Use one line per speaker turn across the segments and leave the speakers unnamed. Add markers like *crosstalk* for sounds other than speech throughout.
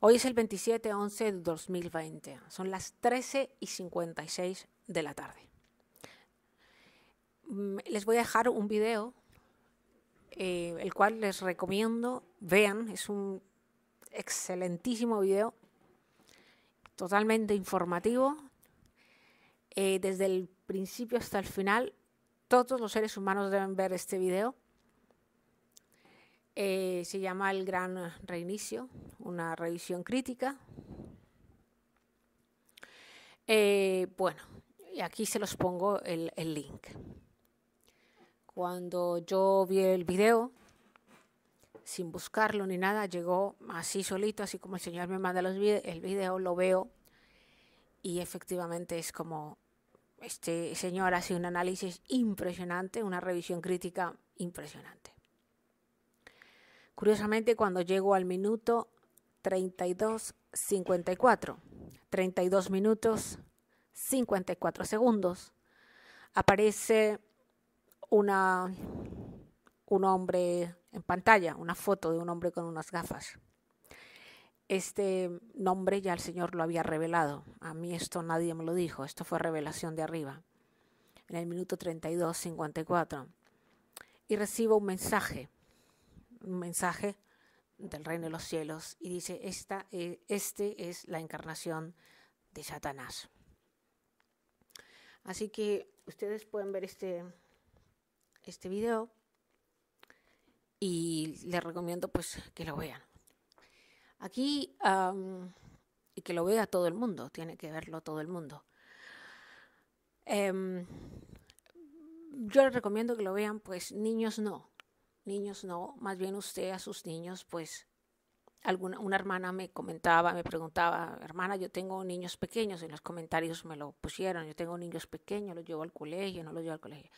Hoy es el 27-11 de 2020, son las 13 y 56 de la tarde. Mm, les voy a dejar un video, eh, el cual les recomiendo vean, es un excelentísimo video, totalmente informativo, eh, desde el principio hasta el final. Todos los seres humanos deben ver este video eh, se llama El Gran Reinicio, una revisión crítica. Eh, bueno, y aquí se los pongo el, link. Cuando yo vi el video, sin buscarlo ni nada, llegó así solito, así como el Señor me manda los el video, lo veo y efectivamente es como este señor hace un análisis impresionante, una revisión crítica impresionante. Curiosamente, cuando llego al minuto 32.54, 32 minutos 54 segundos, aparece una, un hombre en pantalla, una foto de un hombre con unas gafas. Este nombre ya el Señor lo había revelado. A mí esto nadie me lo dijo, esto fue revelación de arriba, en el minuto 32.54. Y recibo un mensaje un mensaje del reino de los cielos y dice, esta, eh, este es la encarnación de Satanás. Así que ustedes pueden ver este, este video y les recomiendo pues que lo vean. Aquí, y que lo vea todo el mundo, tiene que verlo todo el mundo. Em, yo les recomiendo que lo vean, pues niños no, niños no, más bien usted a sus niños, pues alguna una hermana me comentaba, me preguntaba, hermana, yo tengo niños pequeños, en los comentarios me lo pusieron, yo tengo niños pequeños, los llevo al colegio, no los llevo al colegio.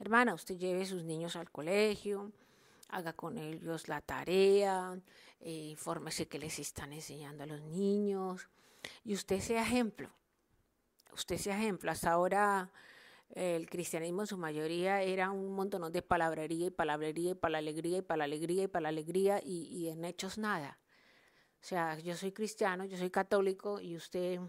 Hermana, usted lleve sus niños al colegio, haga con ellos la tarea, e infórmese que les están enseñando a los niños y usted sea ejemplo. Usted sea ejemplo. Hasta ahora el cristianismo en su mayoría era un montón de palabrería y palabrería y para la alegría y para la alegría y para alegría y, y en hechos nada. O sea, yo soy cristiano, yo soy católico y usted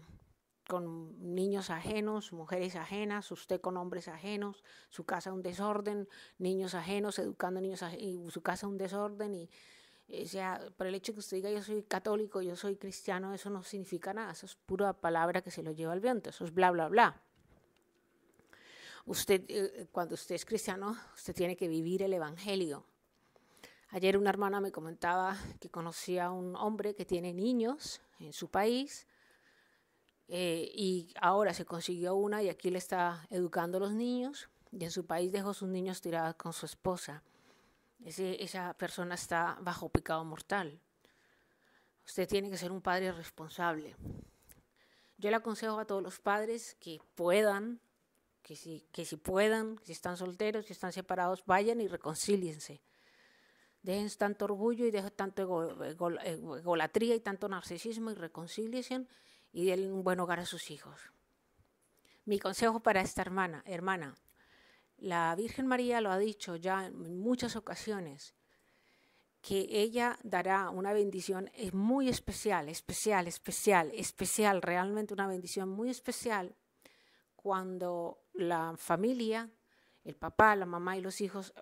con niños ajenos, mujeres ajenas, usted con hombres ajenos, su casa un desorden, niños ajenos, educando niños ajenos, y su casa un desorden y o sea, por el hecho de que usted diga yo soy católico, yo soy cristiano, eso no significa nada, eso es pura palabra que se lo lleva al viento, eso es bla, bla, bla. Usted, eh, eh, cuando usted es cristiano, usted tiene que vivir el Evangelio. Ayer una hermana me comentaba que conocía a un hombre que tiene niños en su país eh, y ahora se consiguió una y aquí le está educando a los niños y en su país dejó sus niños tirados con su esposa. esa persona está bajo pecado mortal. Usted tiene que ser un padre responsable. Yo le aconsejo a todos los padres que puedan que si, que si puedan, si están solteros, si están separados, vayan y reconcíliense. Dejen tanto orgullo y dejen tanto egolatría y tanto narcisismo y reconcíliense y den un buen hogar a sus hijos. Mi consejo para esta hermana, hermana, la Virgen María lo ha dicho ya en muchas ocasiones, que ella dará una bendición muy especial, especial, especial, especial, realmente una bendición muy especial cuando la familia, el papá, la mamá y los hijos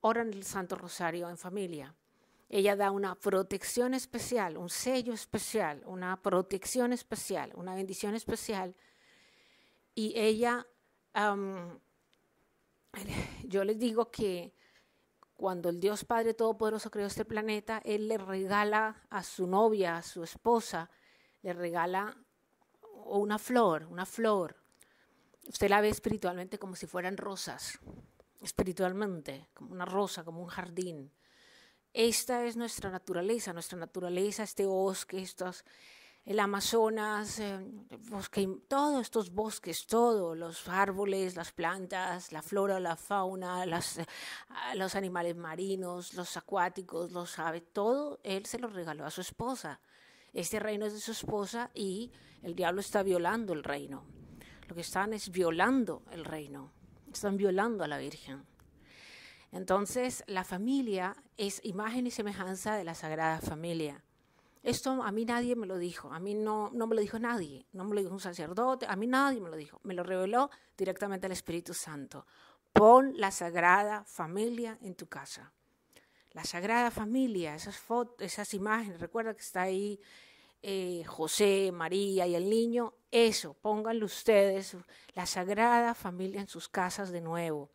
oran el Santo Rosario en familia. Ella da una protección especial, un sello especial, una protección especial, una bendición especial. Y ella, yo les digo que cuando el Dios Padre Todopoderoso creó este planeta, Él le regala a su novia, a su esposa, le regala una flor, una flor, Usted la ve espiritualmente como si fueran rosas, espiritualmente, como una rosa, como un jardín. Esta es nuestra naturaleza, nuestra naturaleza, este bosque, estos, el Amazonas, eh, todos estos bosques, todos los árboles, las plantas, la flora, la fauna, eh, los animales marinos, los acuáticos, los aves, todo él se lo regaló a su esposa. Este reino es de su esposa y el diablo está violando el reino que están es violando el reino, están violando a la Virgen. Entonces, la familia es imagen y semejanza de la Sagrada Familia. Esto a mí nadie me lo dijo, a mí no, no me lo dijo nadie, no me lo dijo un sacerdote, a mí nadie me lo dijo, me lo reveló directamente el Espíritu Santo. Pon la Sagrada Familia en tu casa. La Sagrada Familia, esas fotos, esas imágenes, recuerda que está ahí eh, José, María y el niño, eso, pónganle ustedes, la Sagrada Familia en sus casas de nuevo.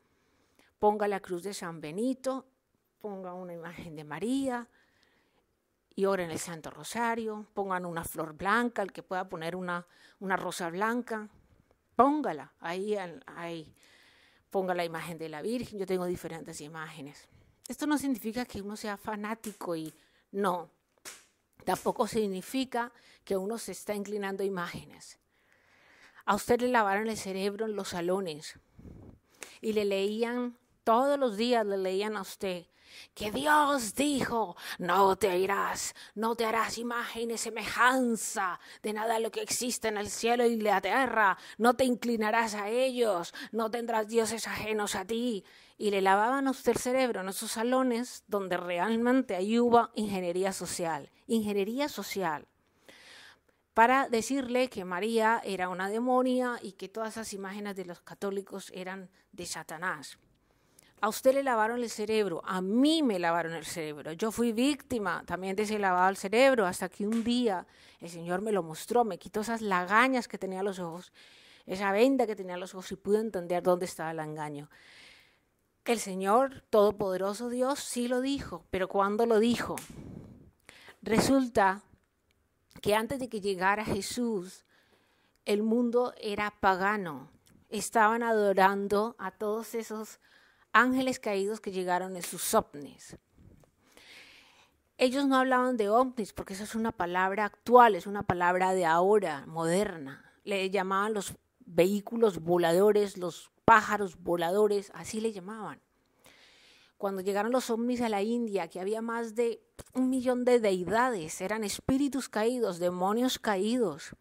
Ponga la cruz de San Benito, ponga una imagen de María y oren el Santo Rosario, pongan una flor blanca, el que pueda poner una, rosa blanca, póngala ahí, ahí, ponga la imagen de la Virgen, yo tengo diferentes imágenes. Esto no significa que uno sea fanático y no, tampoco significa que uno se está inclinando a imágenes. A usted le lavaron el cerebro en los salones y le leían, todos los días le leían a usted que Dios dijo, no te irás, no te harás imágenes, semejanza de nada de lo que existe en el cielo y la tierra, no te inclinarás a ellos, no tendrás dioses ajenos a ti y le lavaban a usted el cerebro en esos salones donde realmente ahí ingeniería social, ingeniería social, para decirle que María era una demonia y que todas esas imágenes de los católicos eran de Satanás. A usted le lavaron el cerebro, a mí me lavaron el cerebro. Yo fui víctima también de ese lavado al cerebro hasta que un día el Señor me lo mostró, me quitó esas lagañas que tenía los ojos, esa venda que tenía los ojos y pude entender dónde estaba el engaño. El Señor Todopoderoso Dios sí lo dijo, pero ¿cuándo lo dijo? Resulta que antes de que llegara Jesús, el mundo era pagano. Estaban adorando a todos esos ángeles caídos que llegaron en sus ovnis. Ellos no hablaban de ovnis porque esa es una palabra actual, es una palabra de ahora, moderna. Le llamaban los vehículos voladores, los pájaros voladores, así le llamaban. Cuando llegaron los ovnis a la India, que había más de un millón de deidades, eran espíritus caídos, demonios caídos,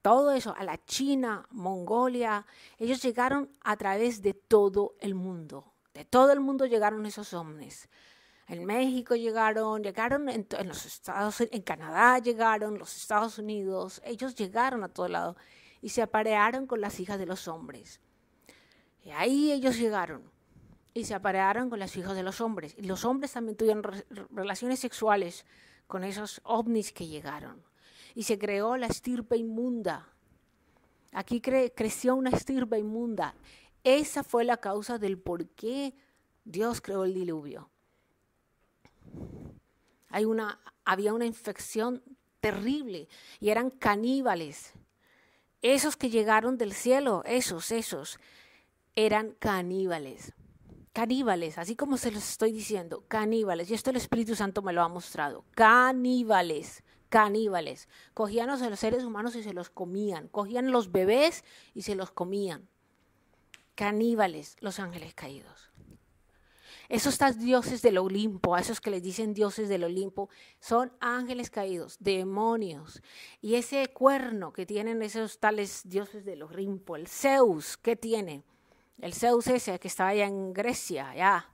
todo eso, a la China, Mongolia, ellos llegaron a través de todo el mundo. De todo el mundo llegaron esos ovnis. En México llegaron, llegaron en, en, los Estados en Canadá llegaron, los Estados Unidos, ellos llegaron a todo lado y se aparearon con las hijas de los hombres. Y ahí ellos llegaron y se aparearon con las hijas de los hombres. Y los hombres también tuvieron relaciones sexuales con esos ovnis que llegaron. Y se creó la estirpe inmunda. Aquí creció una estirpe inmunda. Esa fue la causa del por qué Dios creó el diluvio. había una infección terrible y eran caníbales. Esos que llegaron del cielo, esos, esos eran caníbales. Caníbales, así como se los estoy diciendo, caníbales. Y esto el Espíritu Santo me lo ha mostrado. Caníbales, caníbales. Cogían a los seres humanos y se los comían. Cogían los bebés y se los comían. Caníbales, los ángeles caídos. Esos tales dioses del Olimpo, a esos que les dicen dioses del Olimpo, son ángeles caídos, demonios. Y ese cuerno que tienen esos tales dioses del Olimpo, el Zeus, ¿qué tiene? el Zeus ese que estaba allá en Grecia, ya.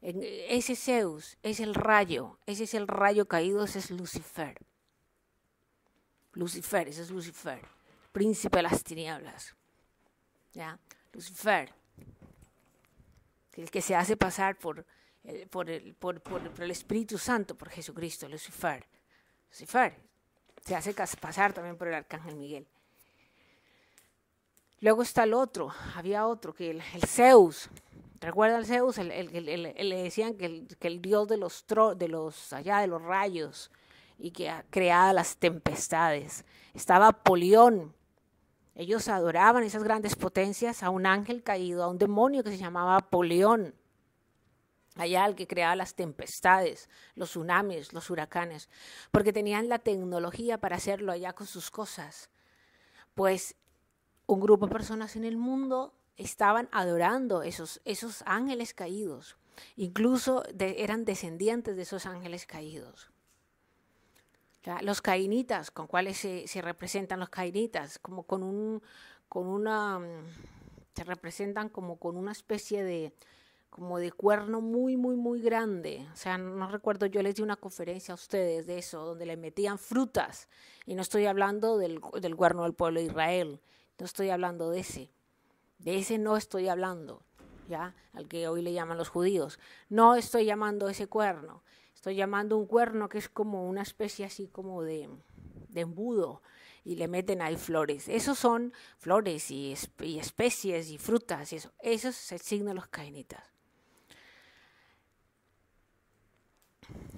Ese Zeus es el rayo, ese es el rayo caído, ese es Lucifer. Lucifer, ese es Lucifer, príncipe de las tinieblas. ¿Ya? Lucifer, el que se hace pasar por, eh, por el Espíritu Santo, por Jesucristo, Lucifer. Lucifer se hace pasar también por el Arcángel Miguel. Luego está el otro, había otro, que el, Zeus. ¿Recuerda el Zeus? le decían que, el, dios de los, tro, de los, allá de los rayos y que creaba las tempestades. Estaba Polión. Ellos adoraban esas grandes potencias a un ángel caído, a un demonio que se llamaba Polión. Allá el que creaba las tempestades, los tsunamis, los huracanes, porque tenían la tecnología para hacerlo allá con sus cosas. Pues un grupo de personas en el mundo estaban adorando esos, esos ángeles caídos. Incluso eran descendientes de esos ángeles caídos. Los cainitas, ¿con cuáles se, representan los cainitas? Como con un, con una, se representan como con una especie de, como de cuerno muy, muy, muy grande. O sea, no recuerdo, yo les di una conferencia a ustedes de eso, donde le metían frutas. Y no estoy hablando del, del cuerno del pueblo de Israel no estoy hablando de ese. De ese no estoy hablando, ¿ya? Al que hoy le llaman los judíos. No estoy llamando ese cuerno. Estoy llamando un cuerno que es como una especie así como de, embudo y le meten ahí flores. Esos son flores y, especies y frutas y eso. Eso es el signo de los caenitas.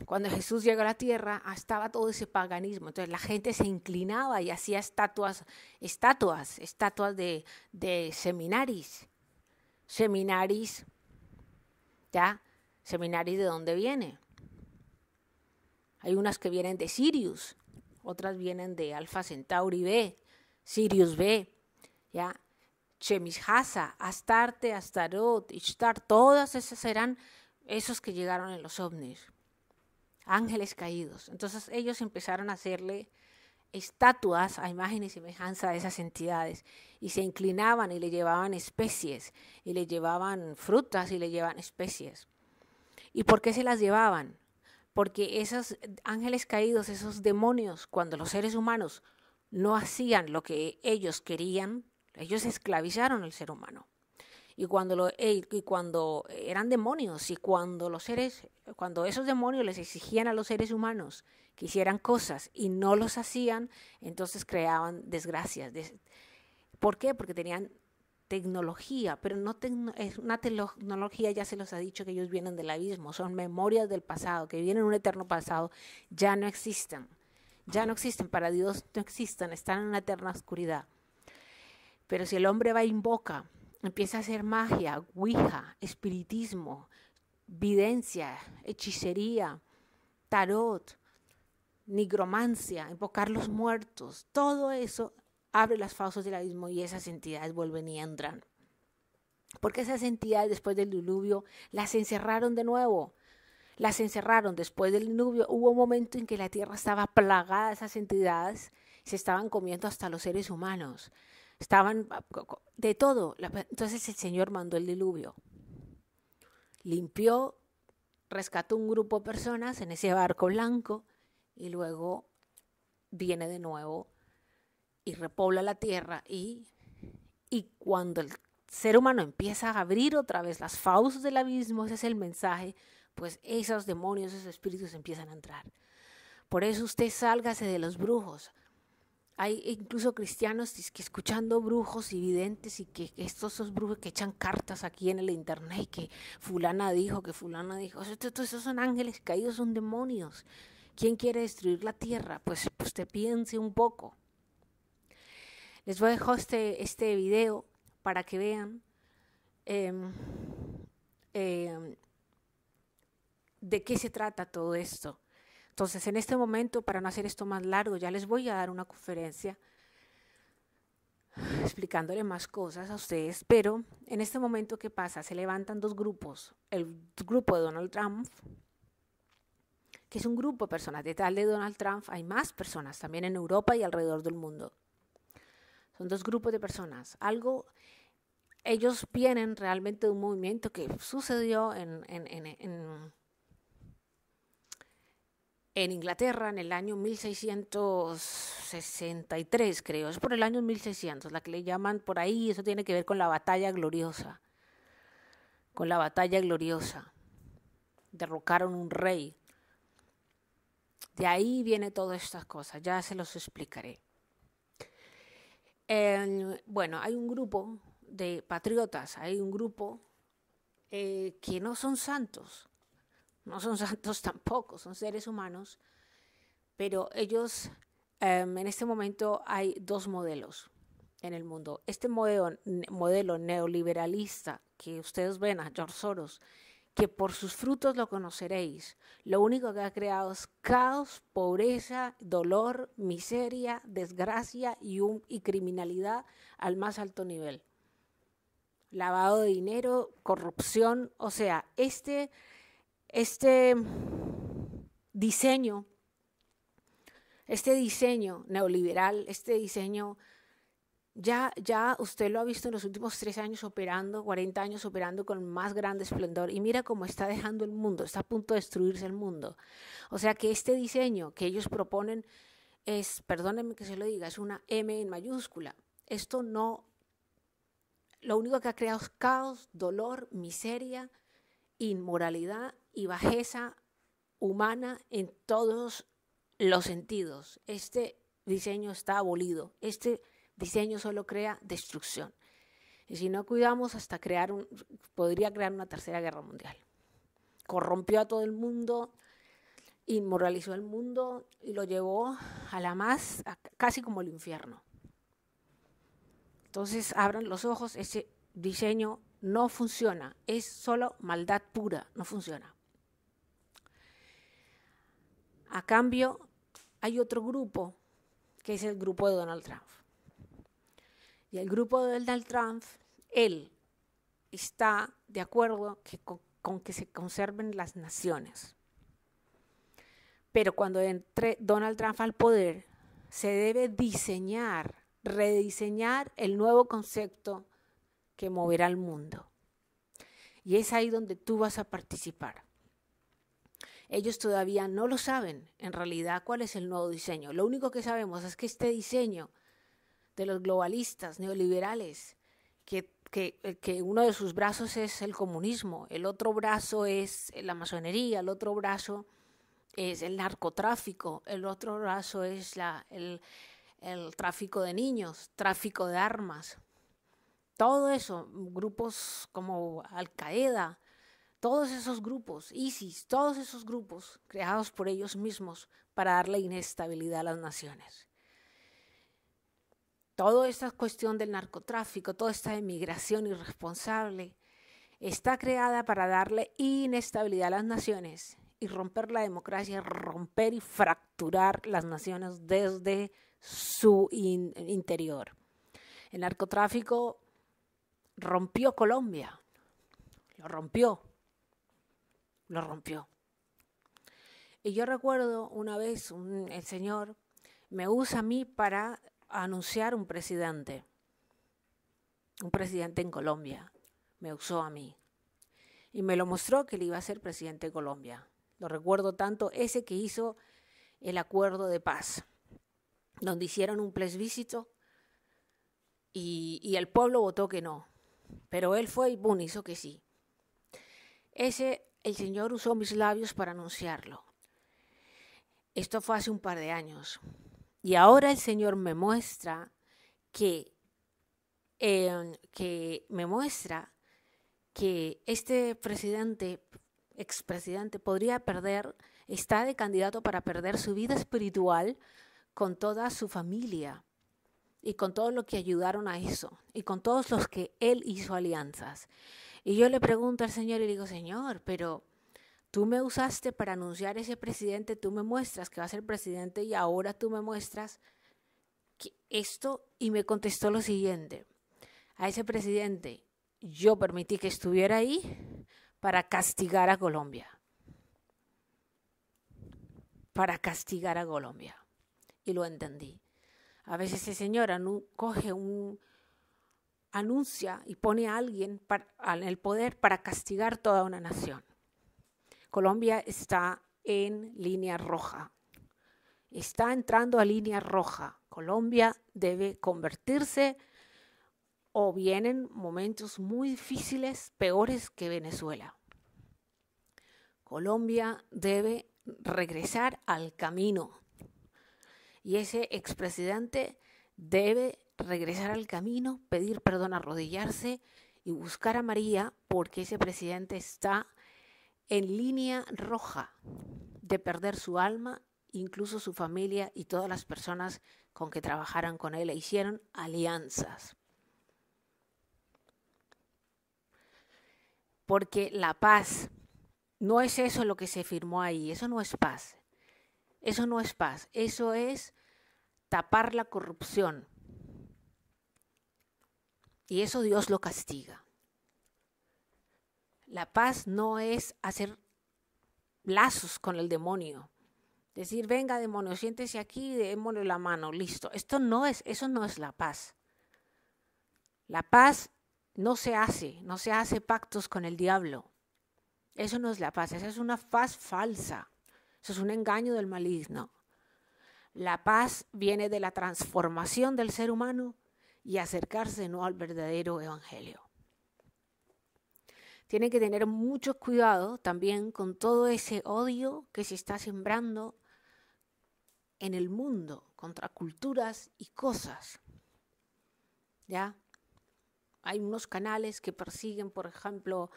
Cuando Jesús llegó a la tierra, ah, estaba todo ese paganismo. Entonces la gente se inclinaba y hacía estatuas, estatuas, estatuas de, de seminaris. Seminaris, ¿ya? Seminaris de dónde viene. Hay unas que vienen de Sirius, otras vienen de Alfa Centauri B, Sirius B, ¿ya? Chemishasa, Astarte, Astaroth, Ishtar, todas esas eran esos que llegaron en los ovnis ángeles caídos. Entonces ellos empezaron a hacerle estatuas a imagen y semejanza de esas entidades y se inclinaban y le llevaban especies y le llevaban frutas y le llevaban especies. ¿Y por qué se las llevaban? Porque esos ángeles caídos, esos demonios, cuando los seres humanos no hacían lo que ellos querían, ellos esclavizaron al ser humano y cuando, y cuando eran demonios y cuando los seres, cuando esos demonios les exigían a los seres humanos que hicieran cosas y no los hacían, entonces creaban desgracias. ¿Por qué? Porque tenían tecnología, pero no es una tecnología, ya se los ha dicho que ellos vienen del abismo, son memorias del pasado, que vienen un eterno pasado, ya no existen, ya no existen, para Dios no existen, están en una eterna oscuridad. Pero si el hombre va e invoca empieza a hacer magia, ouija, espiritismo, videncia, hechicería, tarot, nigromancia, invocar los muertos, todo eso abre las fauces del abismo y esas entidades vuelven y entran. Porque esas entidades después del diluvio las encerraron de nuevo. Las encerraron después del diluvio. Hubo un momento en que la tierra estaba plagada de esas entidades, se estaban comiendo hasta los seres humanos estaban ah, de todo. Entonces el Señor mandó el diluvio, limpió, rescató un grupo de personas en ese barco blanco y luego viene de nuevo y repobla la tierra y, y cuando el ser humano empieza a abrir otra vez las fauces del abismo, ese es el mensaje, pues esos demonios, esos espíritus empiezan a entrar. Por eso usted sálgase de los brujos, hay incluso cristianos que escuchando brujos y videntes y que estos son brujos que echan cartas aquí en el internet y que fulana dijo, que fulana dijo, estos son ángeles caídos, son demonios. ¿Quién quiere destruir la tierra? Pues te piense un poco. Les voy a dejar este, este video para que vean em, em, de qué se trata todo esto. Entonces, en este momento, para no hacer esto más largo, ya les voy a dar una conferencia explicándole más cosas a ustedes, pero en este momento, ¿qué pasa? Se levantan dos grupos, el grupo de Donald Trump, que es un grupo de personas, detrás de Donald Trump hay más personas, también en Europa y alrededor del mundo. Son dos grupos de personas. Algo, ellos vienen realmente de un movimiento que sucedió en en Inglaterra en el año 1663, creo, es por el año 1600, la que le llaman por ahí, eso tiene que ver con la batalla gloriosa, con la batalla gloriosa. Derrocaron un rey. De ahí viene todas estas cosas, ya se los explicaré. bueno, hay un grupo de patriotas, hay un grupo eh, que no son santos, no son *laughs* santos tampoco, son seres humanos, pero ellos em, en este momento hay dos modelos en el mundo. Este modelo, neoliberalista que ustedes ven a George Soros, que por sus frutos lo conoceréis, lo único que ha creado es caos, pobreza, dolor, miseria, desgracia y criminalidad al más alto nivel. Lavado de dinero, corrupción, o sea, este este diseño, este diseño neoliberal, este diseño, ya, ya usted lo ha visto en los últimos tres años operando, 40 años operando con más grande esplendor y mira cómo está dejando el mundo, está a punto de destruirse el mundo. O sea que este diseño que ellos proponen es, perdónenme que se lo diga, es una M en mayúscula. Esto no, lo único que ha creado es caos, dolor, miseria, inmoralidad y bajeza humana en todos los sentidos. Este diseño está abolido. Este diseño solo crea destrucción. Y si no cuidamos, hasta crear un, podría crear una tercera guerra mundial. Corrompió a todo el mundo, inmoralizó al mundo y lo llevó a la más, casi como el infierno. Entonces abran los ojos, ese diseño no funciona, es solo maldad pura, no funciona. A cambio, hay otro grupo, que es el grupo de Donald Trump. Y el grupo de Donald Trump, él está de acuerdo con, que se conserven las naciones. Pero cuando entre Donald Trump al poder, se debe diseñar, rediseñar el nuevo concepto que moverá al mundo. Y es ahí donde tú vas a participar. Ellos todavía no lo saben en realidad cuál es el nuevo diseño. Lo único que sabemos es que este diseño de los globalistas neoliberales, que, eh, uno de sus brazos es el comunismo, el otro brazo es la masonería, el otro brazo es el narcotráfico, el otro brazo es el, el tráfico de niños, tráfico de armas, todo eso, grupos como Al Qaeda, todos esos grupos, ISIS, todos esos grupos creados por ellos mismos para darle inestabilidad a las naciones. Toda esta cuestión del narcotráfico, toda esta emigración irresponsable, está creada para darle inestabilidad a las naciones y romper la democracia, romper y fracturar las naciones desde su interior. El narcotráfico rompió Colombia, lo rompió lo rompió. Y yo recuerdo una vez el Señor me usa a mí para anunciar un presidente, un presidente en Colombia, me usó a mí y me lo mostró que él iba a ser presidente de Colombia. Lo recuerdo tanto, ese que hizo el acuerdo de paz, donde hicieron un plebiscito y, el pueblo votó que no, pero él fue y boom, hizo que sí. Ese el Señor usó mis labios para anunciarlo. Esto fue hace un par de años. Y ahora el Señor me muestra em, que, me muestra que este presidente, expresidente, podría perder, está de candidato para perder su vida espiritual con toda su familia y con todo lo que ayudaron a eso y con todos los que él hizo alianzas. Y yo le pregunto al Señor y le digo, Señor, pero tú me usaste para anunciar a ese presidente, tú me muestras que va a ser presidente y ahora tú me muestras esto. Y me contestó lo siguiente, a ese presidente, yo permití que estuviera ahí para castigar a Colombia. Para castigar a Colombia. Y lo entendí. A veces ese Señor coge un, anuncia y pone a alguien en el poder para castigar toda una nación. Colombia está en línea roja. Está entrando a línea roja. Colombia debe convertirse o vienen momentos muy difíciles, peores que Venezuela. Colombia debe regresar al camino. Y ese expresidente debe regresar al camino, pedir perdón, arrodillarse y buscar a María porque ese presidente está en línea roja de perder su alma, incluso su familia y todas las personas con que trabajaran con él e hicieron alianzas. Porque la paz no es eso lo que se firmó ahí, eso no es paz. Eso no es paz, eso es tapar la corrupción, y eso Dios lo castiga. La paz no es hacer lazos con el demonio. Decir, venga demonio, siéntese aquí, démosle la mano, listo. Esto no es, eso no es la paz. La paz no se hace, no se hace pactos con el diablo. Eso no es la paz, esa es una paz falsa. Eso es un engaño del maligno. La paz viene de la transformación del ser humano y acercarse no al verdadero evangelio. Tiene que tener mucho cuidado también con todo ese odio que se está sembrando en el mundo contra culturas y cosas. ¿Ya? Hay unos canales que persiguen, por ejemplo,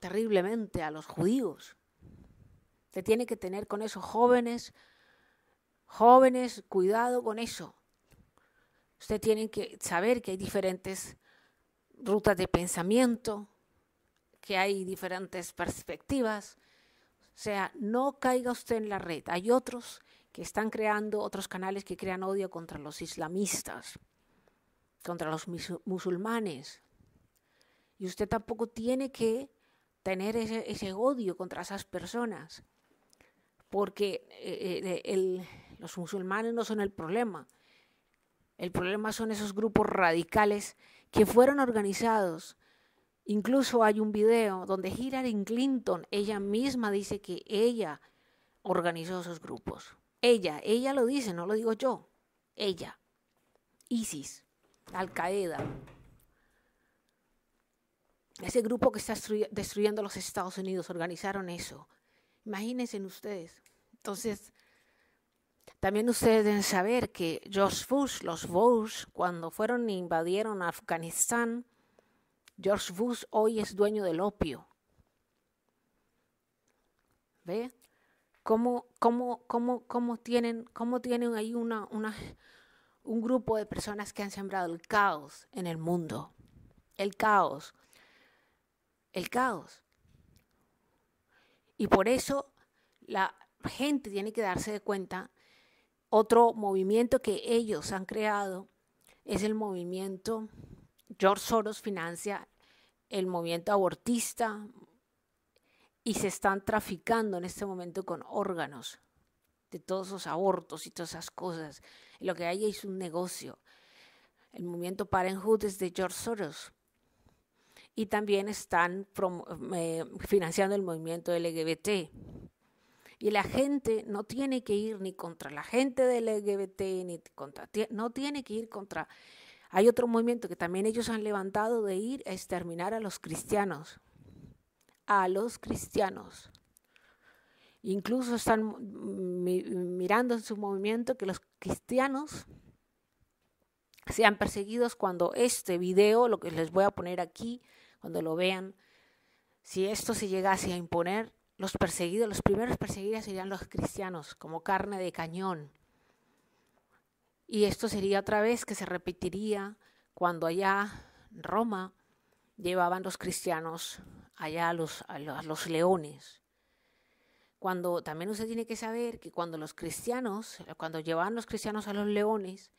terriblemente a los judíos. Se tiene que tener con esos jóvenes, jóvenes, cuidado con eso. Usted tiene que saber que hay diferentes rutas de pensamiento, que hay diferentes perspectivas. O sea, no caiga usted en la red. Hay otros que están creando, otros canales que crean odio contra los islamistas, contra los musulmanes. Y usted tampoco tiene que tener ese, odio contra esas personas, porque eh, eh, los musulmanes no son el problema. El problema son esos grupos radicales que fueron organizados. Incluso hay un video donde Hillary Clinton, ella misma dice que ella organizó esos grupos. Ella, ella lo dice, no lo digo yo. Ella. ISIS, Al Qaeda. Ese grupo que está destruyendo los Estados Unidos organizaron eso. Imagínense ustedes. Entonces, también ustedes deben saber que George Bush, los Bush, cuando fueron e invadieron Afganistán, George Bush hoy es dueño del opio. ¿Ve? ¿Cómo, cómo, cómo, cómo tienen, cómo tienen ahí una, un grupo de personas que han sembrado el caos en el mundo? El caos. El caos. Y por eso la gente tiene que darse de cuenta otro movimiento que ellos han creado es el movimiento, George Soros financia el movimiento abortista y se están traficando en este momento con órganos de todos esos abortos y todas esas cosas. Lo que hay es un negocio. El movimiento Parenthood es de George Soros. Y también están eh, financiando el movimiento LGBT y la gente no tiene que ir ni contra la gente del LGBT, ni contra, no tiene que ir contra... Hay otro movimiento que también ellos han levantado de ir a exterminar a los cristianos. A los cristianos. Incluso están mirando en su movimiento que los cristianos sean perseguidos cuando este video, lo que les voy a poner aquí, cuando lo vean, si esto se llegase a imponer, los perseguidos, los primeros perseguidos serían los cristianos, como carne de cañón. Y esto sería otra vez que se repetiría cuando allá Roma llevaban los cristianos allá a los, los, leones. Cuando también usted tiene que saber que cuando los cristianos, cuando llevaban los cristianos a los leones,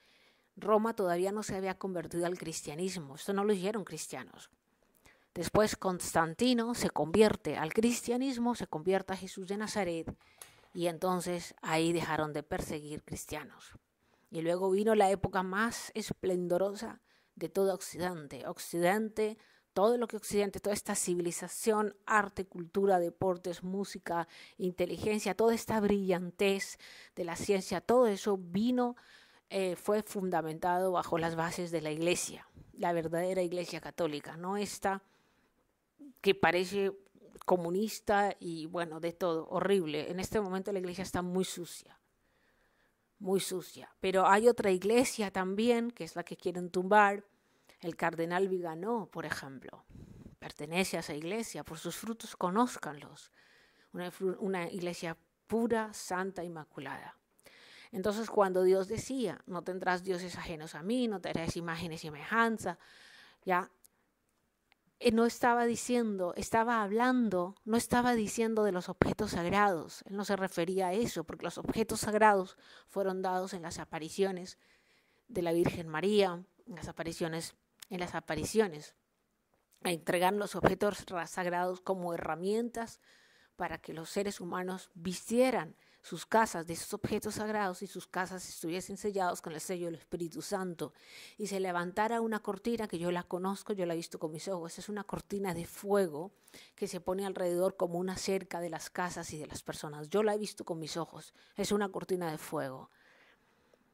Roma todavía no se había convertido al cristianismo. Esto no lo hicieron cristianos. Después Constantino se convierte al cristianismo, se convierte a Jesús de Nazaret y entonces ahí dejaron de perseguir cristianos. Y luego vino la época más esplendorosa de todo Occidente. Occidente, todo lo que Occidente, toda esta civilización, arte, cultura, deportes, música, inteligencia, toda esta brillantez de la ciencia, todo eso vino, eh, fue fundamentado bajo las bases de la Iglesia, la verdadera Iglesia católica, no esta que parece comunista y bueno, de todo, horrible. En este momento la iglesia está muy sucia, muy sucia. Pero hay otra iglesia también, que es la que quieren tumbar. El cardenal Viganó, por ejemplo, pertenece a esa iglesia, por sus frutos conózcanlos. Una, iglesia pura, santa, inmaculada. Entonces cuando Dios decía, no tendrás dioses ajenos a mí, no tendrás imágenes y semejanza, ya eh, no estaba diciendo, estaba hablando, no estaba diciendo de los objetos sagrados, él no se refería a eso, porque los objetos sagrados fueron dados en las apariciones de la Virgen María, en las apariciones, en las apariciones, a entregar los objetos sagrados como herramientas para que los seres humanos vistieran sus casas de esos objetos sagrados y sus casas estuviesen sellados con el sello del Espíritu Santo y se levantara una cortina que yo la conozco, yo la he visto con mis ojos, es una cortina de fuego que se pone alrededor como una cerca de las casas y de las personas. Yo la he visto con mis ojos, es una cortina de fuego.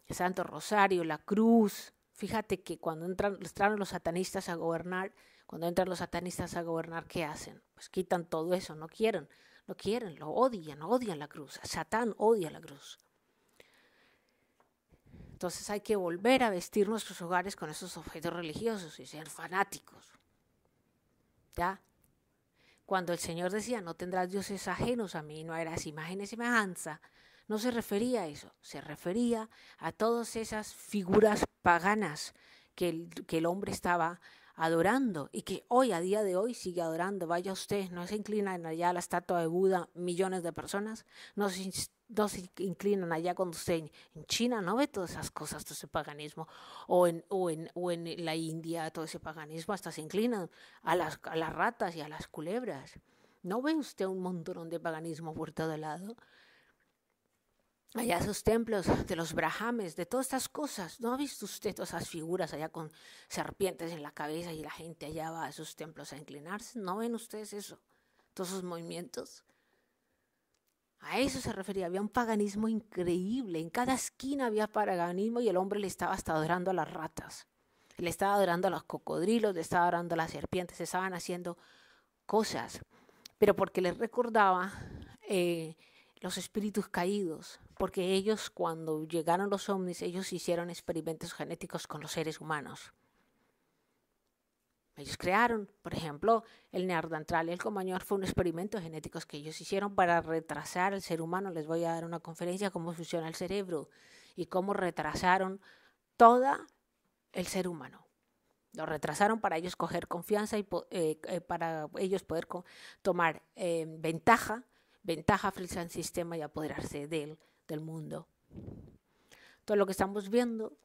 El Santo Rosario, la cruz. Fíjate que cuando entran, entraron los satanistas a gobernar, cuando entran los satanistas a gobernar, ¿qué hacen? Pues quitan todo eso, no quieren lo quieren, lo odian, odian la cruz. Satán odia la cruz. Entonces hay que volver a vestir nuestros hogares con esos objetos religiosos y ser fanáticos. ¿Ya? Cuando el Señor decía, no tendrás dioses ajenos a mí, no harás imágenes y semejanza, no se refería a eso, se refería a todas esas figuras paganas que el, que el hombre estaba adorando y que hoy, a día de hoy, sigue adorando. Vaya usted, no se inclinan allá a la estatua de Buda millones de personas, no se, inclinan allá cuando usted en, China no ve todas esas cosas, todo ese paganismo, o en, o en, o en la India, todo ese paganismo, hasta se inclinan a las, a las ratas y a las culebras. ¿No ve usted un montón de paganismo por todo lado? allá sus templos de los brahames, de todas estas cosas. ¿No ha visto usted todas esas figuras allá con serpientes en la cabeza y la gente allá va a esos templos a inclinarse? ¿No ven ustedes eso? Todos esos movimientos. A eso se refería, había un paganismo increíble, en cada esquina había paganismo y el hombre le estaba hasta adorando a las ratas, le estaba adorando a los cocodrilos, le estaba adorando a las serpientes, estaban haciendo cosas, pero porque les recordaba eh, los espíritus caídos, porque ellos cuando llegaron los ovnis, ellos hicieron experimentos genéticos con los seres humanos. Ellos crearon, por ejemplo, el neandertal y el comañor fue un experimento genético que ellos hicieron para retrasar al ser humano. Les voy a dar una conferencia cómo funciona el cerebro y cómo retrasaron todo el ser humano. Lo retrasaron para ellos coger confianza y eh, eh, para ellos poder tomar eh, ventaja, ventaja frente al sistema y apoderarse de él mundo. Todo lo que estamos viendo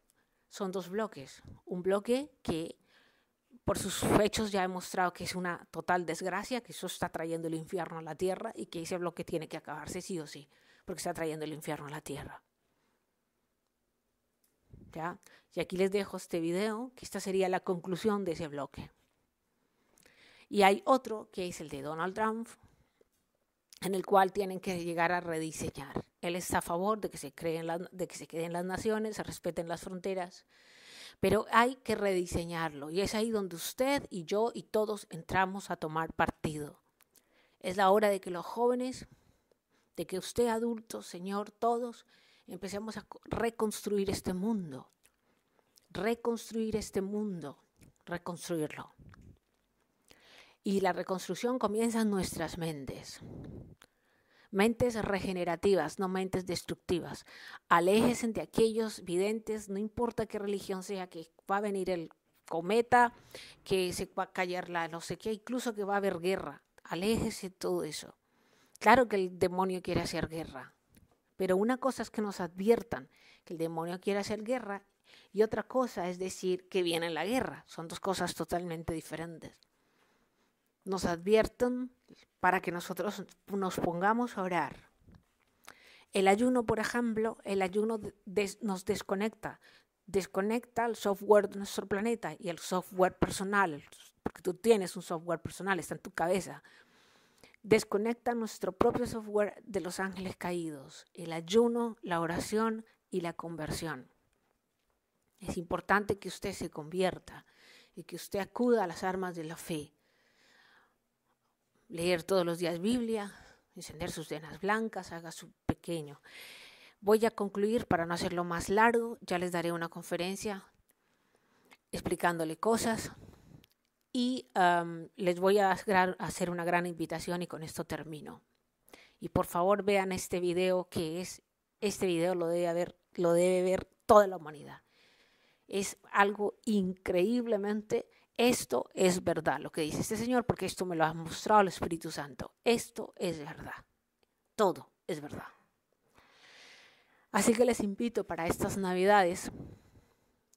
son dos bloques. Un bloque que por sus hechos ya ha mostrado que es una total desgracia, que eso está trayendo el infierno a la tierra y que ese bloque tiene que acabarse sí o sí, porque está trayendo el infierno a la tierra. ¿Ya? Y aquí les dejo este video, que esta sería la conclusión de ese bloque. Y hay otro que es el de Donald Trump, en el cual tienen que llegar a rediseñar. Él está a favor de que se, creen de que se queden las naciones, se respeten las fronteras, pero hay que rediseñarlo y es ahí donde usted y yo y todos entramos a tomar partido. Es la hora de que los jóvenes, de que usted adulto, señor, todos, empecemos a reconstruir este mundo, reconstruir este mundo, reconstruirlo y la reconstrucción comienza en nuestras mentes. Mentes regenerativas, no mentes destructivas. Aléjese de aquellos videntes, no importa qué religión sea, que va a venir el cometa, que se va a callar la no sé qué, incluso que va a haber guerra. Aléjese de todo eso. Claro que el demonio quiere hacer guerra, pero una cosa es que nos adviertan que el demonio quiere hacer guerra y otra cosa es decir que viene la guerra. Son dos cosas totalmente diferentes nos advierten para que nosotros nos pongamos a orar. El ayuno, por ejemplo, el ayuno nos desconecta, desconecta el software de nuestro planeta y el software personal, porque tú tienes un software personal, está en tu cabeza. Desconecta nuestro propio software de los ángeles caídos, el ayuno, la oración y la conversión. Es importante que usted se convierta y que usted acuda a las armas de la fe leer todos los días Biblia, encender sus venas blancas, haga su pequeño. Voy a concluir para no hacerlo más largo, ya les daré una conferencia explicándole cosas y um, les voy a hacer una gran invitación y con esto termino. Y por favor vean este video que es, este video lo debe, lo debe ver toda la humanidad. Es algo increíblemente esto es verdad, lo que dice este Señor, porque esto me lo ha mostrado el Espíritu Santo. Esto es verdad. Todo es verdad. Así que les invito para estas Navidades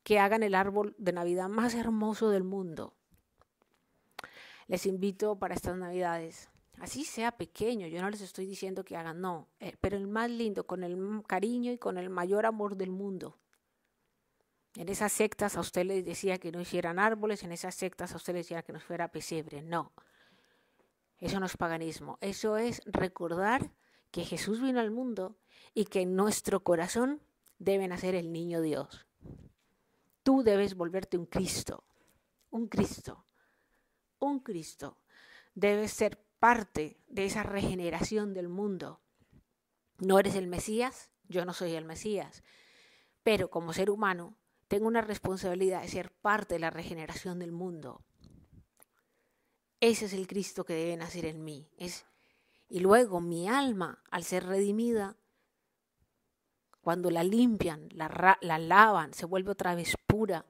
que hagan el árbol de Navidad más hermoso del mundo. Les invito para estas Navidades, así sea pequeño, yo no les estoy diciendo que hagan, no, eh, pero el más lindo, con el cariño y con el mayor amor del mundo. En esas sectas a usted les decía que no hicieran árboles, en esas sectas a usted les decía que no fuera pesebre. No, eso no es paganismo, eso es recordar que Jesús vino al mundo y que en nuestro corazón debe nacer el niño Dios. Tú debes volverte un Cristo, un Cristo, un Cristo. Debes ser parte de esa regeneración del mundo. No eres el Mesías, yo no soy el Mesías, pero como ser humano tengo una responsabilidad de ser parte de la regeneración del mundo. Ese es el Cristo que debe nacer en mí. Es, y luego mi alma, al ser redimida, cuando la limpian, la, la lavan, se vuelve otra vez pura,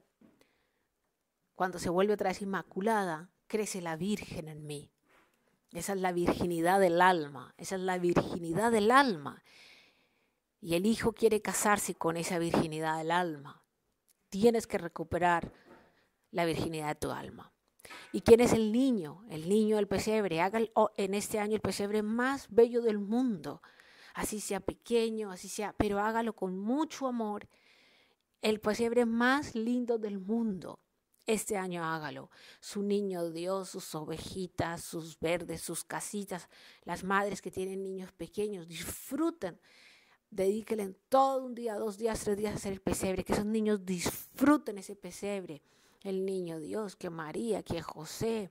cuando se vuelve otra vez inmaculada, crece la Virgen en mí. Esa es la virginidad del alma, esa es la virginidad del alma. Y el Hijo quiere casarse con esa virginidad del alma tienes que recuperar la virginidad de tu alma. ¿Y quién es el niño? El niño del pesebre. Hágalo en este año el pesebre más bello del mundo. Así sea pequeño, así sea, pero hágalo con mucho amor. El pesebre más lindo del mundo. Este año hágalo. Su niño Dios, sus ovejitas, sus verdes, sus casitas, las madres que tienen niños pequeños, disfrutan dedíquenle todo un día, dos días, tres días a hacer el pesebre, que esos niños disfruten ese pesebre. El niño Dios, que María, que José.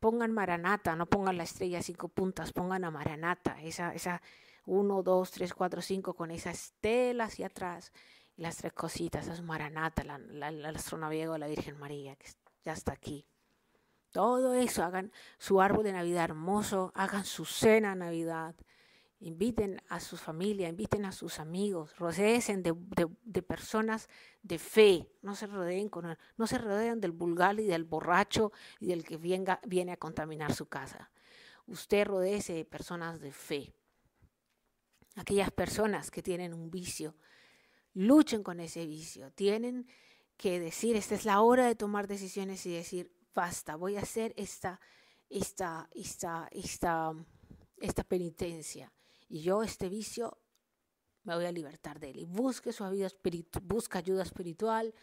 Pongan Maranata, no pongan la estrella cinco puntas, pongan a Maranata, esa, esa 1, 2, 3, 4, 5, con esas telas y atrás, y las tres cositas, es Maranata, el la, astronaviego la Virgen María, que ya está aquí. Todo eso, hagan su árbol de Navidad hermoso, hagan su cena Navidad, Inviten a su familia, inviten a sus amigos, rodeen de, personas de fe, no se rodeen con, no se rodeen del vulgar y del borracho y del que venga, viene a contaminar su casa. Usted rodee de personas de fe. Aquellas personas que tienen un vicio, luchen con ese vicio. Tienen que decir, esta es la hora de tomar decisiones y decir, basta, voy a hacer esta, esta, esta, esta, esta penitencia y yo este vicio me voy a libertar de él. Y busque su vida ayuda espiritual,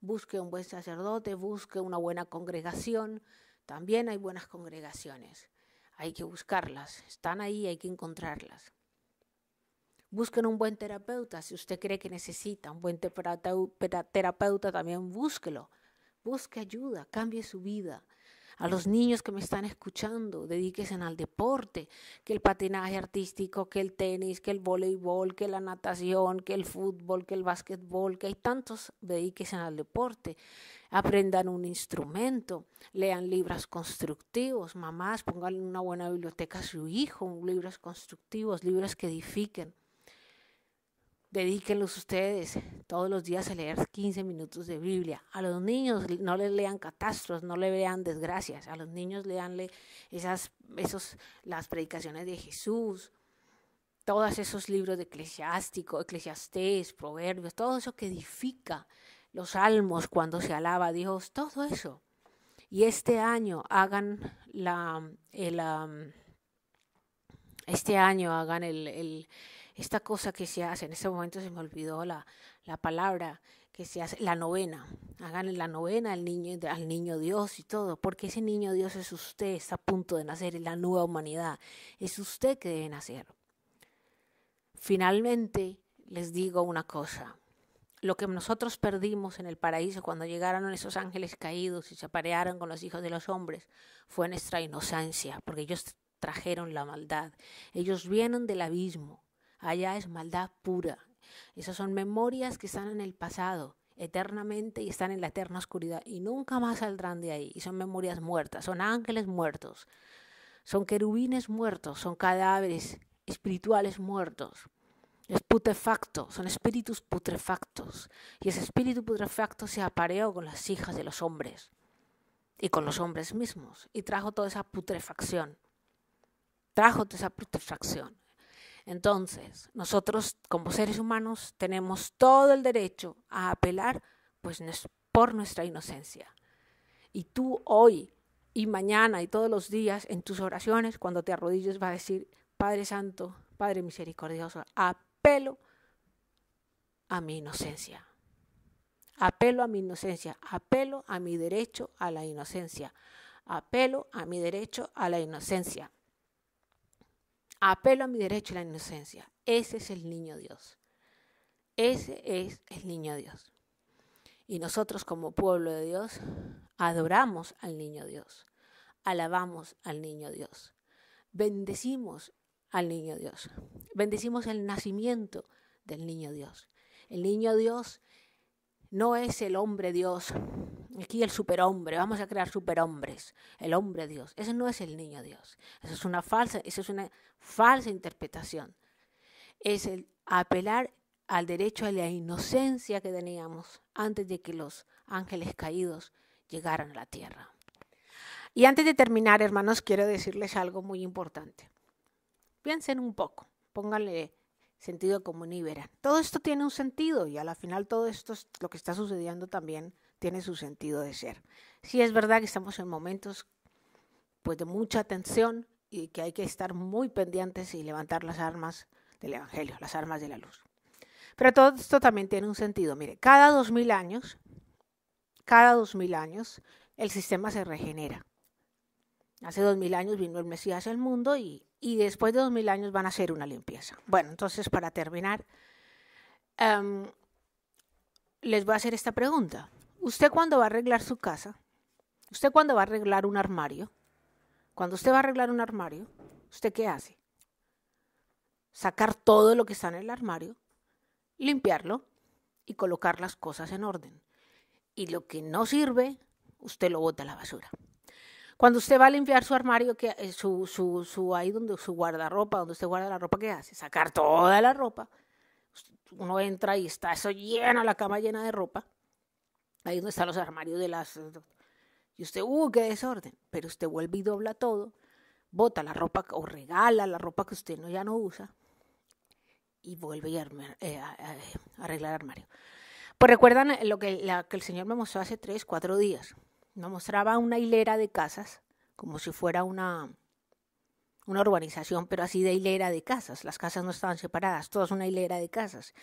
busque un buen sacerdote, busque una buena congregación. También hay buenas congregaciones. Hay que buscarlas. Están ahí, hay que encontrarlas. Busquen un buen terapeuta. Si usted cree que necesita un buen terapeuta, también búsquelo. Busque ayuda, cambie su vida a los niños que me están escuchando, dedíquense al deporte, que el patinaje artístico, que el tenis, que el voleibol, que la natación, que el fútbol, que el básquetbol, que hay tantos, dedíquense al deporte, aprendan un instrumento, lean libros constructivos, mamás, en una buena biblioteca a su hijo, libros constructivos, libros que edifiquen. Dedíquenlos ustedes todos los días a leer 15 minutos de Biblia. A los niños no les lean catastros, no les lean desgracias. A los niños leanle esas, esos, las predicaciones de Jesús, todos esos libros de eclesiástico, eclesiastés, proverbios, todo eso que edifica los salmos cuando se alaba a Dios, todo eso. Y este año hagan la, el, este año hagan el esta cosa que se hace, en ese momento se me olvidó la, la palabra que se hace, la novena, hagan la novena al niño, al niño Dios y todo, porque ese niño Dios es usted, está a punto de nacer, en la nueva humanidad, es usted que debe nacer. Finalmente, les digo una cosa, lo que nosotros perdimos en el paraíso cuando llegaron esos ángeles caídos y se aparearon con los hijos de los hombres fue nuestra inocencia, porque ellos trajeron la maldad. Ellos vienen del abismo allá es maldad pura. Esas son memorias que están en el pasado eternamente y están en la eterna oscuridad y nunca más saldrán de ahí. Y son memorias muertas, son ángeles muertos, son querubines muertos, son cadáveres espirituales muertos. Es putrefacto, son espíritus putrefactos. Y ese espíritu putrefacto se apareó con las hijas de los hombres y con los hombres mismos y trajo toda esa putrefacción. Trajo toda esa putrefacción. Entonces, nosotros como seres humanos tenemos todo el derecho a apelar pues, por nuestra inocencia. Y tú hoy y mañana y todos los días en tus oraciones, cuando te arrodilles, vas a decir, Padre Santo, Padre Misericordioso, apelo a mi inocencia. Apelo a mi inocencia, apelo a mi derecho a la inocencia, apelo a mi derecho a la inocencia. Apelo a mi derecho a la inocencia. Ese es el niño Dios. Ese es el niño Dios. Y nosotros como pueblo de Dios adoramos al niño Dios. Alabamos al niño Dios. Bendecimos al niño Dios. Bendecimos el nacimiento del niño Dios. El niño Dios no es el hombre Dios aquí el superhombre, vamos a crear superhombres, el hombre Dios. Ese no es el niño Dios. Eso es una falsa, eso es una falsa interpretación. Es el apelar al derecho a la inocencia que teníamos antes de que los ángeles caídos llegaran a la tierra. Y antes de terminar, hermanos, quiero decirles algo muy importante. Piensen un poco, pónganle sentido común y verán. Todo esto tiene un sentido y a la final todo esto es lo que está sucediendo también tiene su sentido de ser. Sí es verdad que estamos en momentos pues de mucha tensión y que hay que estar muy pendientes y levantar las armas del Evangelio, las armas de la luz. Pero todo esto también tiene un sentido. Mire, cada dos mil años, cada dos mil años, el sistema se regenera. Hace dos mil años vino el Mesías al mundo y, después de dos mil años van a hacer una limpieza. Bueno, entonces para terminar, em, les voy a hacer esta pregunta. Usted cuando va a arreglar su casa, usted cuando va a arreglar un armario, cuando usted va a arreglar un armario, ¿usted qué hace? Sacar todo lo que está en el armario, limpiarlo y colocar las cosas en orden. Y lo que no sirve, usted lo bota a la basura. Cuando usted va a limpiar su armario, que, eh, su, su, su, ahí donde su guardarropa, donde usted guarda la ropa, ¿qué hace? Sacar toda la ropa. Uno entra y está eso lleno, la cama llena de ropa ahí donde están los armarios de las... Y usted, uh, qué desorden. Pero usted vuelve y dobla todo, bota la ropa o regala la ropa que usted no, ya no usa y vuelve eh, a, arreglar el armario. Pues recuerdan lo que, que el Señor me mostró hace tres, cuatro días. Nos mostraba una hilera de casas, como si fuera una, una urbanización, pero así de hilera de casas. Las casas no estaban separadas, todas una hilera de casas.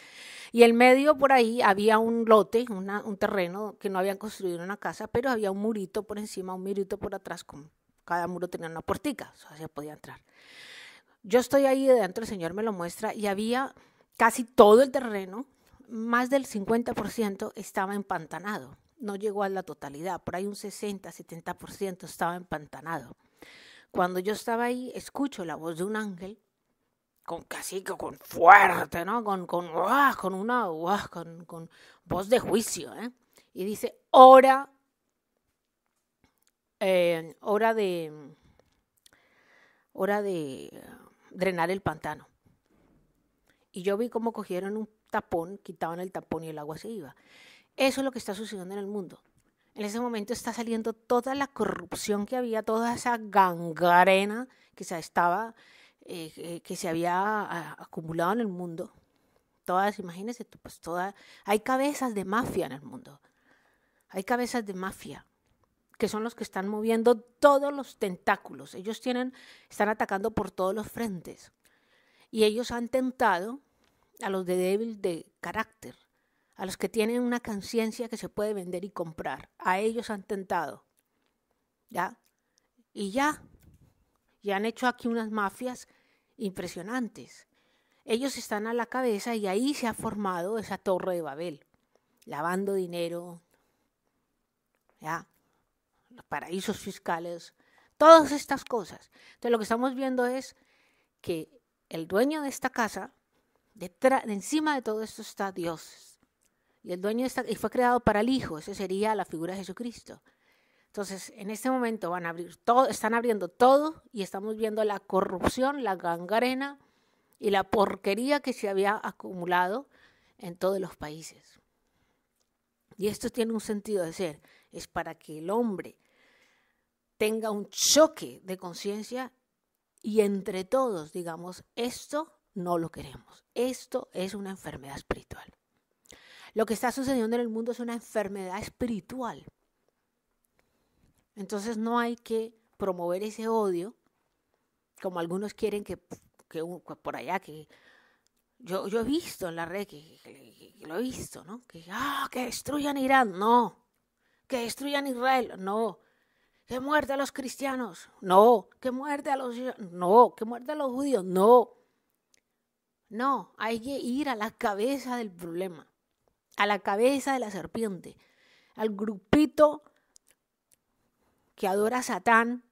Y en medio por ahí había un lote, un terreno que no habían construido una casa, pero había un murito por encima, un murito por atrás, cada muro tenía una portica o sea, se podía entrar. Yo estoy ahí de dentro, el señor me lo muestra, y había casi todo el terreno, más del 50% estaba empantanado. No llegó a la totalidad, por ahí un 60, 70% estaba empantanado cuando yo estaba ahí, escucho la voz de un ángel, con casi con fuerte, ¿no? Con, con, con una con, voz de juicio, ¿eh? Y dice, hora, eh, hora de, hora de drenar el pantano. Y yo vi cómo cogieron un tapón, quitaban el tapón y el agua se iba. Eso es lo que está sucediendo en el mundo. En ese momento está saliendo toda la corrupción que había, toda esa gangrena que se estaba, eh, eh, que se había acumulado en el mundo. Todas, imagínense, pues todas, hay cabezas de mafia en el mundo. Hay cabezas de mafia que son los que están moviendo todos los tentáculos. Ellos tienen, están atacando por todos los frentes. Y ellos han tentado a los de débil de carácter, a los que tienen una conciencia que se puede vender y comprar. A ellos han tentado. ¿Ya? Y ya. ya han hecho aquí unas mafias impresionantes. Ellos están a la cabeza y ahí se ha formado esa torre de Babel, lavando dinero, ¿ya? los paraísos fiscales, todas estas cosas. Entonces lo que estamos viendo es que el dueño de esta casa, encima de todo esto está Dios, el dueño y fue creado para el Hijo, esa sería la figura de Jesucristo. Entonces, en este momento van a abrir están abriendo todo y estamos viendo la corrupción, la gangrena y la porquería que se había acumulado en todos los países. Y esto tiene un sentido de ser, es para que el hombre tenga un choque de conciencia y entre todos digamos, esto no lo queremos, esto es una enfermedad espiritual. Lo que está sucediendo en el mundo es una enfermedad espiritual. Entonces no hay que promover ese odio, como algunos quieren que, que por allá, que yo, yo he visto en la red, que, lo he visto, ¿no? Que, ah, que destruyan Irán, no. Que destruyan Israel, no. Que muerde a los cristianos, no. Que muerde a los, no. Que muerde a los judíos, no. No, hay que ir a la cabeza del problema a la cabeza de la serpiente, al grupito que adora a Satán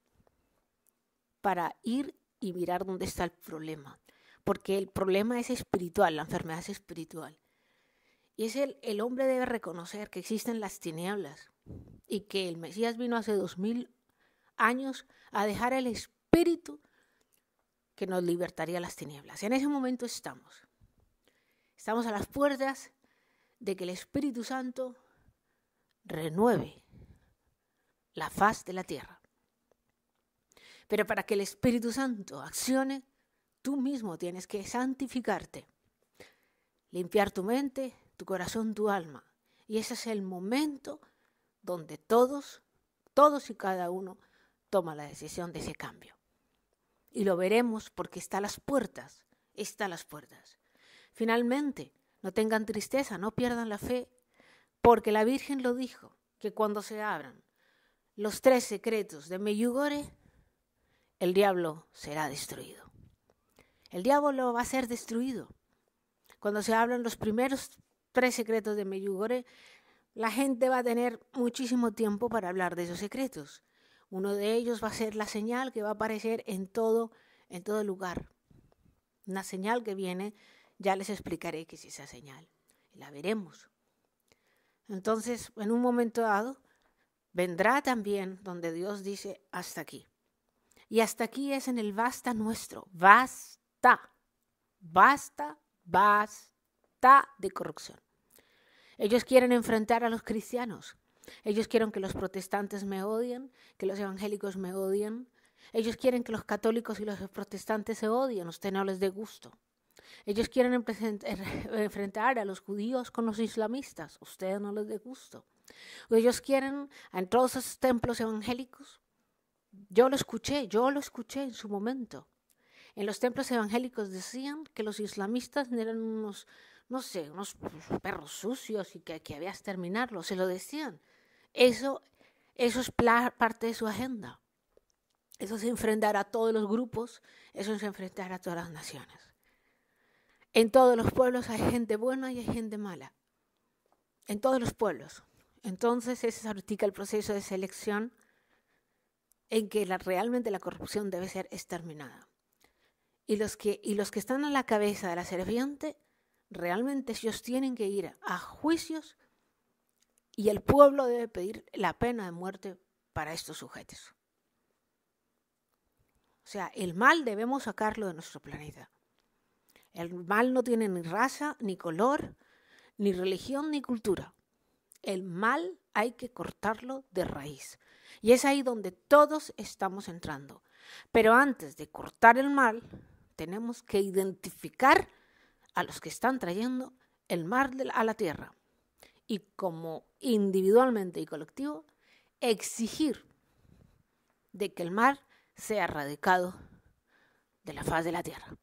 para ir y mirar dónde está el problema. Porque el problema es espiritual, la enfermedad es espiritual. Y es el, el hombre debe reconocer que existen las tinieblas y que el Mesías vino hace dos mil años a dejar el espíritu que nos libertaría las tinieblas. Y En ese momento estamos. Estamos a las puertas de que el Espíritu Santo renueve la faz de la tierra. Pero para que el Espíritu Santo accione, tú mismo tienes que santificarte, limpiar tu mente, tu corazón, tu alma. Y ese es el momento donde todos, todos y cada uno toma la decisión de ese cambio. Y lo veremos porque está a las puertas, está a las puertas. Finalmente, no tengan tristeza, no pierdan la fe, porque la Virgen lo dijo, que cuando se abran los tres secretos de Meyugore, el diablo será destruido. El diablo va a ser destruido. Cuando se abran los primeros tres secretos de Meyugore, la gente va a tener muchísimo tiempo para hablar de esos secretos. Uno de ellos va a ser la señal que va a aparecer en todo, en todo lugar. Una señal que viene ya les explicaré qué es esa señal. la veremos. Entonces, en un momento dado, vendrá también donde Dios dice, hasta aquí. Y hasta aquí es en el basta nuestro. Basta. Basta, basta de corrupción. Ellos quieren enfrentar a los cristianos. Ellos quieren que los protestantes me odien, que los evangélicos me odien. Ellos quieren que los católicos y los protestantes se odien. Usted no les dé gusto. Ellos quieren eh, enfrentar a los judíos con los islamistas. Ustedes no les de gusto. Ellos quieren en todos esos templos evangélicos. Yo lo escuché, yo lo escuché en su momento. En los templos evangélicos decían que los islamistas eran unos, no sé, unos perros sucios y que, había que terminarlo. Se lo decían. Eso, eso es parte de su agenda. Eso es enfrentar a todos los grupos, eso es enfrentar a todas las naciones. En todos los pueblos hay gente buena y hay gente mala. En todos los pueblos. Entonces ese es el proceso de selección en que realmente la corrupción debe ser exterminada. Y los, que, y los que están a la cabeza de la serpiente, realmente ellos tienen que ir a juicios y el pueblo debe pedir la pena de muerte para estos sujetos. O sea, el mal debemos sacarlo de nuestro planeta. El mal no tiene ni raza, ni color, ni religión, ni cultura. El mal hay que cortarlo de raíz. Y es ahí donde todos estamos entrando. Pero antes de cortar el mal, tenemos que identificar a los que están trayendo el mal a la tierra. Y como individualmente y colectivo, exigir de que el mal sea erradicado de la faz de la tierra.